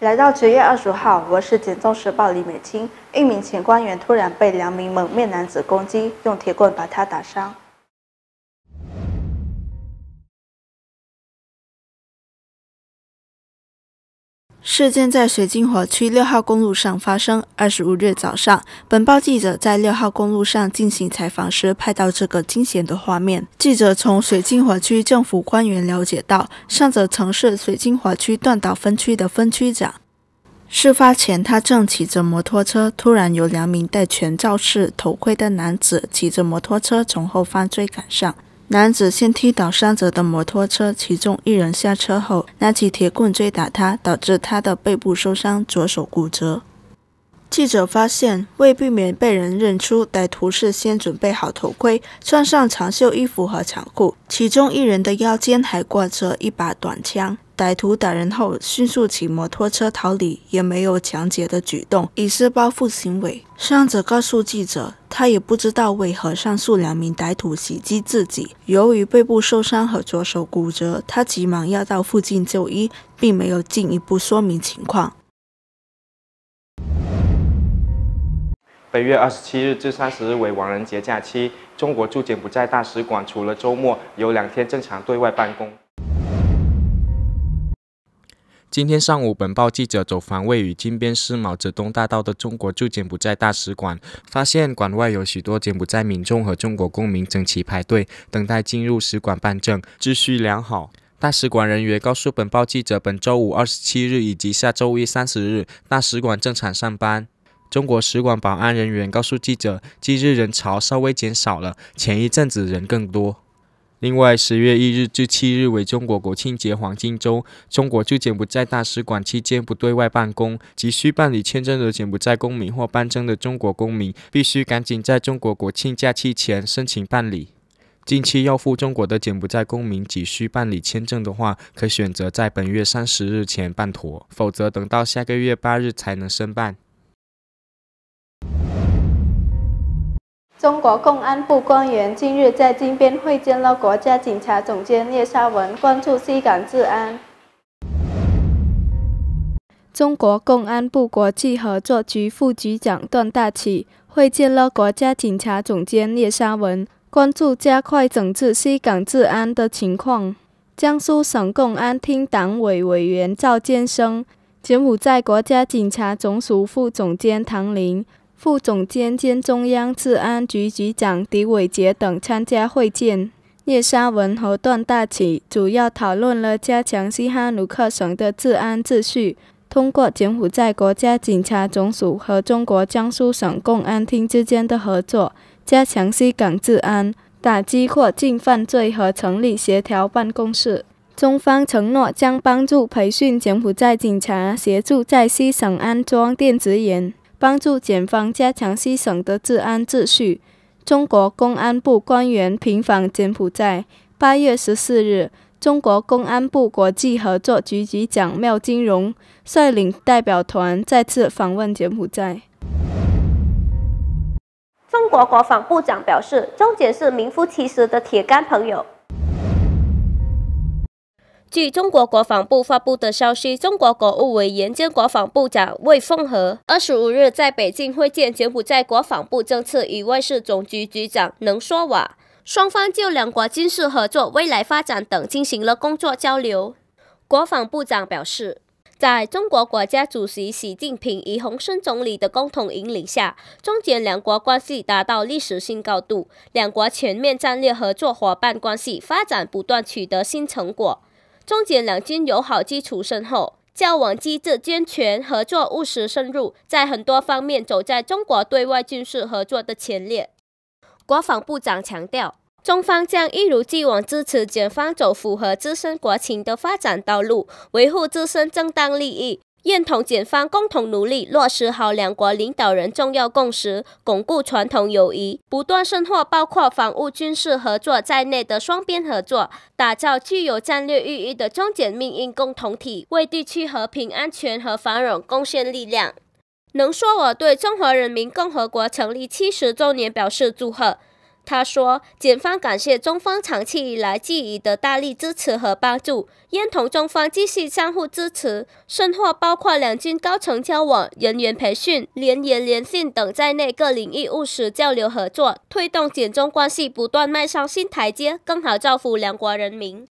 来到九月二十号，我是《简中时报》李美清。一名前官员突然被两名蒙面男子攻击，用铁棍把他打伤。事件在水晶华区六号公路上发生。二十五日早上，本报记者在六号公路上进行采访时，拍到这个惊险的画面。记者从水晶华区政府官员了解到，上泽城是水晶华区断岛分区的分区长。事发前，他正骑着摩托车，突然有两名戴全罩式头盔的男子骑着摩托车从后方追赶上。男子先踢倒伤者的摩托车，其中一人下车后，拿起铁棍追打他，导致他的背部受伤、左手骨折。记者发现，为避免被人认出，歹徒事先准备好头盔，穿上长袖衣服和长裤，其中一人的腰间还挂着一把短枪。歹徒打人后迅速骑摩托车逃离，也没有抢劫的举动，已是报复行为。伤者告诉记者，他也不知道为何上述两名歹徒袭击自己。由于背部受伤和左手骨折，他急忙要到附近就医，并没有进一步说明情况。本月二十七日至三十日为亡人节假期，中国驻柬埔寨大使馆除了周末有两天正常对外办公。今天上午，本报记者走访位于金边市毛泽东大道的中国驻柬埔寨大使馆，发现馆外有许多柬埔寨民众和中国公民整齐排队，等待进入使馆办证，秩序良好。大使馆人员告诉本报记者，本周五二十七日以及下周一三十日，大使馆正常上班。中国使馆保安人员告诉记者，今日人潮稍微减少了，前一阵子人更多。另外，十月一日至七日为中国国庆节黄金周。中国驻柬埔寨大使馆期间不对外办公，急需办理签证的柬埔寨公民或办证的中国公民，必须赶紧在中国国庆假期前申请办理。近期要赴中国的柬埔寨公民，急需办理签证的话，可选择在本月三十日前办妥，否则等到下个月八日才能申办。中国公安部官员近日在金边会见了国家警察总监聂沙文，关注西港治安。中国公安部国际合作局副局长段大启会见了国家警察总监聂沙文，关注加快整治西港治安的情况。江苏省公安厅党委委员赵建生、柬埔寨国家警察总署副总监唐林。副总监兼中央治安局局长狄伟杰等参加会见。叶沙文和段大启主要讨论了加强西哈努克省的治安秩序，通过柬埔寨国家警察总署和中国江苏省公安厅之间的合作，加强西港治安，打击跨境犯罪和成立协调办公室。中方承诺将帮助培训柬埔寨警察，协助在西省安装电子眼。帮助柬方加强西省的治安秩序。中国公安部官员平访柬埔寨。八月十四日，中国公安部国际合作局局长廖金荣率领代表团再次访问柬埔寨。中国国防部长表示，中柬是名副其实的铁杆朋友。据中国国防部发布的消息，中国国务委员兼国防部长魏凤和二十五日在北京会见柬埔寨国防部政策与外事总局局长能说瓦，双方就两国军事合作未来发展等进行了工作交流。国防部长表示，在中国国家主席习近平与洪森总理的共同引领下，中柬两国关系达到历史性高度，两国全面战略合作伙伴关系发展不断取得新成果。中柬两军友好基础深厚，交往机制健全，合作务实深入，在很多方面走在中国对外军事合作的前列。国防部长强调，中方将一如既往支持柬方走符合自身国情的发展道路，维护自身正当利益。愿同柬方共同努力，落实好两国领导人重要共识，巩固传统友谊，不断深化包括防务、军事合作在内的双边合作，打造具有战略意义的中柬命运共同体，为地区和平、安全和繁荣贡献力量。能说我对中华人民共和国成立七十周年表示祝贺？他说：“柬方感谢中方长期以来给予的大力支持和帮助，愿同中方继续相互支持，深化包括两军高层交往、人员培训、联言联信等在内各领域务实交流合作，推动柬中关系不断迈上新台阶，更好造福两国人民。”